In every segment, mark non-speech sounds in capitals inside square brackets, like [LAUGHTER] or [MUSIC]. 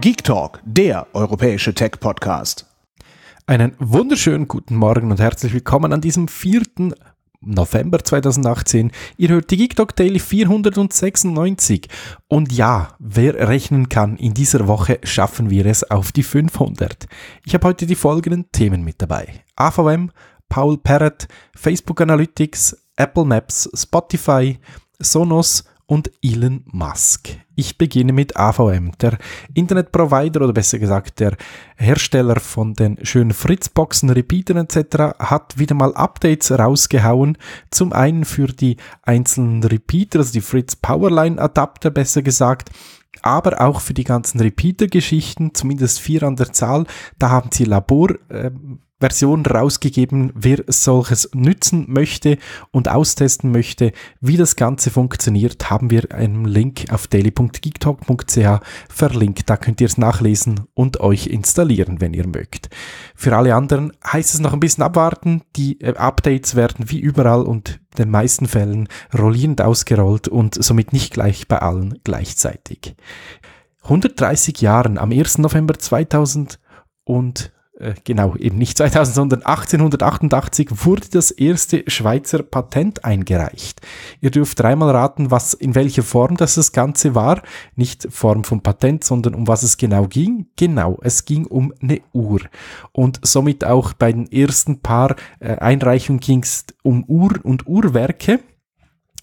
Geek Talk, der europäische Tech-Podcast. Einen wunderschönen guten Morgen und herzlich willkommen an diesem 4. November 2018. Ihr hört die Geek Talk Daily 496. Und ja, wer rechnen kann, in dieser Woche schaffen wir es auf die 500. Ich habe heute die folgenden Themen mit dabei. AVM, Paul Parrott, Facebook Analytics, Apple Maps, Spotify, Sonos, und Elon Musk. Ich beginne mit AVM, der Internetprovider oder besser gesagt der Hersteller von den schönen Fritzboxen, Repeatern etc. hat wieder mal Updates rausgehauen. Zum einen für die einzelnen Repeater, also die Fritz Powerline Adapter besser gesagt, aber auch für die ganzen Repeater-Geschichten, zumindest vier an der Zahl, da haben sie Labor. Äh, Version rausgegeben, wer solches nützen möchte und austesten möchte, wie das Ganze funktioniert, haben wir einen Link auf daily.geektalk.ch verlinkt. Da könnt ihr es nachlesen und euch installieren, wenn ihr mögt. Für alle anderen heißt es noch ein bisschen abwarten. Die äh, Updates werden wie überall und in den meisten Fällen rollierend ausgerollt und somit nicht gleich bei allen gleichzeitig. 130 Jahren am 1. November 2000 und äh, genau, eben nicht 2000, sondern 1888 wurde das erste Schweizer Patent eingereicht. Ihr dürft dreimal raten, was, in welcher Form das, das Ganze war. Nicht Form von Patent, sondern um was es genau ging. Genau, es ging um eine Uhr. Und somit auch bei den ersten paar äh, Einreichungen ging es um Uhr und Uhrwerke.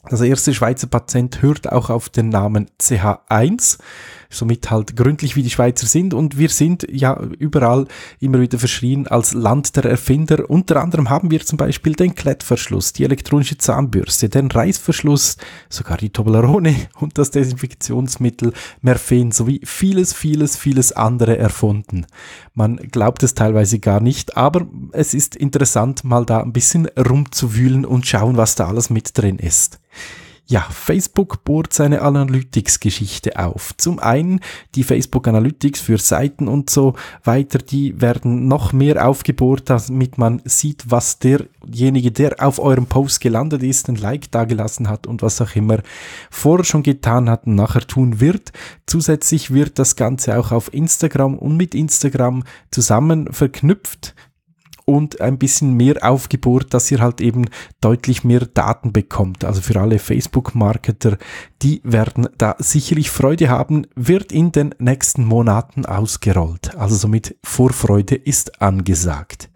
Das erste Schweizer Patent hört auch auf den Namen CH1 somit halt gründlich wie die Schweizer sind. Und wir sind ja überall immer wieder verschrien als Land der Erfinder. Unter anderem haben wir zum Beispiel den Klettverschluss, die elektronische Zahnbürste, den Reißverschluss, sogar die Toblerone [LAUGHS] und das Desinfektionsmittel Merphen sowie vieles, vieles, vieles andere erfunden. Man glaubt es teilweise gar nicht, aber es ist interessant, mal da ein bisschen rumzuwühlen und schauen, was da alles mit drin ist. Ja, Facebook bohrt seine Analytics-Geschichte auf. Zum einen die Facebook Analytics für Seiten und so weiter, die werden noch mehr aufgebohrt, damit man sieht, was derjenige, der auf eurem Post gelandet ist, ein Like dagelassen hat und was auch immer vorher schon getan hat und nachher tun wird. Zusätzlich wird das Ganze auch auf Instagram und mit Instagram zusammen verknüpft und ein bisschen mehr Aufgebot, dass ihr halt eben deutlich mehr Daten bekommt. Also für alle Facebook-Marketer, die werden da sicherlich Freude haben, wird in den nächsten Monaten ausgerollt. Also somit Vorfreude ist angesagt.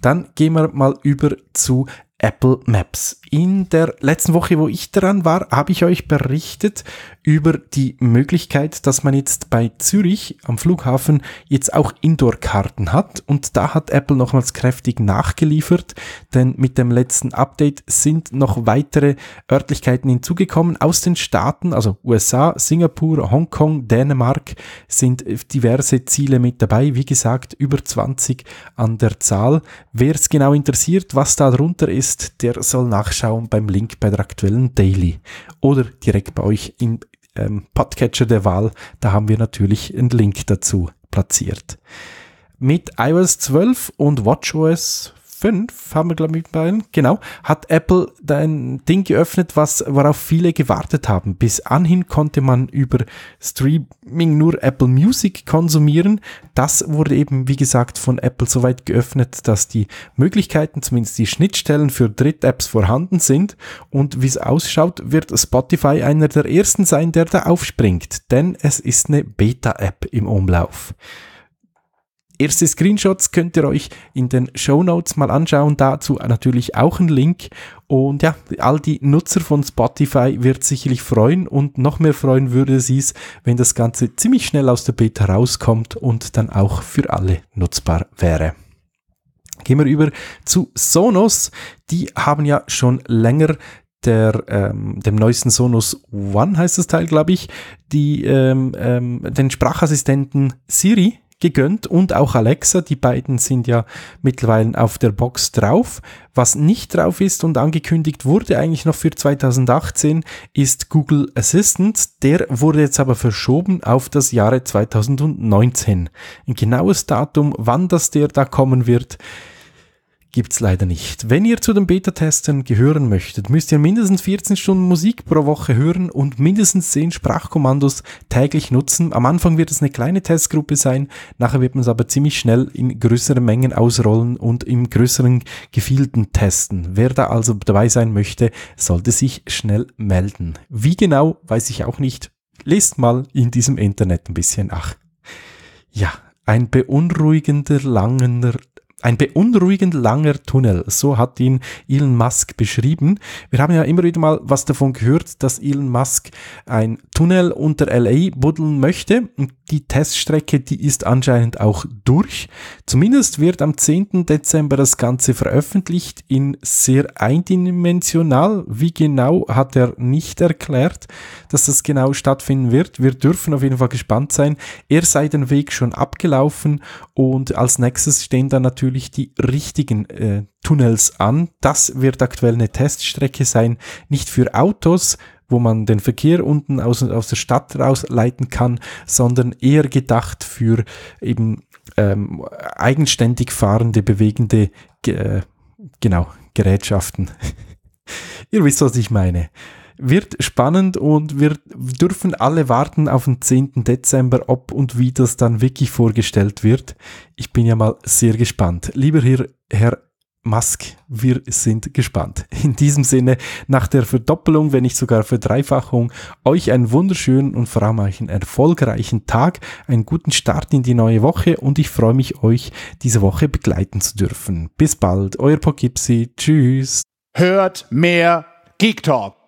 Dann gehen wir mal über zu Apple Maps in der letzten Woche, wo ich dran war, habe ich euch berichtet über die Möglichkeit, dass man jetzt bei Zürich am Flughafen jetzt auch Indoor-Karten hat. Und da hat Apple nochmals kräftig nachgeliefert, denn mit dem letzten Update sind noch weitere Örtlichkeiten hinzugekommen aus den Staaten, also USA, Singapur, Hongkong, Dänemark sind diverse Ziele mit dabei. Wie gesagt, über 20 an der Zahl. Wer es genau interessiert, was da drunter ist, der soll nachschauen nachschauen beim Link bei der aktuellen Daily oder direkt bei euch im ähm, Podcatcher der Wahl. Da haben wir natürlich einen Link dazu platziert. Mit iOS 12 und WatchOS 5, haben wir, glaube ich, beiden, genau, hat Apple ein Ding geöffnet, was, worauf viele gewartet haben. Bis anhin konnte man über Streaming nur Apple Music konsumieren. Das wurde eben, wie gesagt, von Apple soweit geöffnet, dass die Möglichkeiten, zumindest die Schnittstellen für Dritt-Apps vorhanden sind. Und wie es ausschaut, wird Spotify einer der ersten sein, der da aufspringt, denn es ist eine Beta-App im Umlauf. Erste Screenshots könnt ihr euch in den Show Notes mal anschauen. Dazu natürlich auch ein Link. Und ja, all die Nutzer von Spotify wird sicherlich freuen und noch mehr freuen würde es, sich, wenn das Ganze ziemlich schnell aus der Beta rauskommt und dann auch für alle nutzbar wäre. Gehen wir über zu Sonos. Die haben ja schon länger der, ähm, dem neuesten Sonos One heißt das Teil, glaube ich, die, ähm, ähm, den Sprachassistenten Siri gegönnt und auch Alexa. Die beiden sind ja mittlerweile auf der Box drauf. Was nicht drauf ist und angekündigt wurde eigentlich noch für 2018 ist Google Assistant. Der wurde jetzt aber verschoben auf das Jahre 2019. Ein genaues Datum, wann das der da kommen wird, gibt es leider nicht. Wenn ihr zu den Beta-Testern gehören möchtet, müsst ihr mindestens 14 Stunden Musik pro Woche hören und mindestens 10 Sprachkommandos täglich nutzen. Am Anfang wird es eine kleine Testgruppe sein, nachher wird man es aber ziemlich schnell in größeren Mengen ausrollen und im größeren Gefilden testen. Wer da also dabei sein möchte, sollte sich schnell melden. Wie genau, weiß ich auch nicht. Lest mal in diesem Internet ein bisschen nach. Ja, ein beunruhigender, langender ein beunruhigend langer Tunnel, so hat ihn Elon Musk beschrieben. Wir haben ja immer wieder mal was davon gehört, dass Elon Musk ein Tunnel unter LA buddeln möchte. Und die Teststrecke, die ist anscheinend auch durch. Zumindest wird am 10. Dezember das Ganze veröffentlicht in sehr eindimensional. Wie genau hat er nicht erklärt, dass das genau stattfinden wird. Wir dürfen auf jeden Fall gespannt sein. Er sei den Weg schon abgelaufen und als nächstes stehen dann natürlich natürlich die richtigen äh, Tunnels an. Das wird aktuell eine Teststrecke sein, nicht für Autos, wo man den Verkehr unten aus, aus der Stadt rausleiten kann, sondern eher gedacht für eben ähm, eigenständig fahrende, bewegende, äh, genau, Gerätschaften. [LAUGHS] Ihr wisst, was ich meine. Wird spannend und wir dürfen alle warten auf den 10. Dezember, ob und wie das dann wirklich vorgestellt wird. Ich bin ja mal sehr gespannt. Lieber Herr, Herr Musk, wir sind gespannt. In diesem Sinne, nach der Verdoppelung, wenn nicht sogar Verdreifachung, euch einen wunderschönen und vor allem einen erfolgreichen Tag, einen guten Start in die neue Woche und ich freue mich, euch diese Woche begleiten zu dürfen. Bis bald, euer Pogipsi. Tschüss. Hört mehr Geek Talk.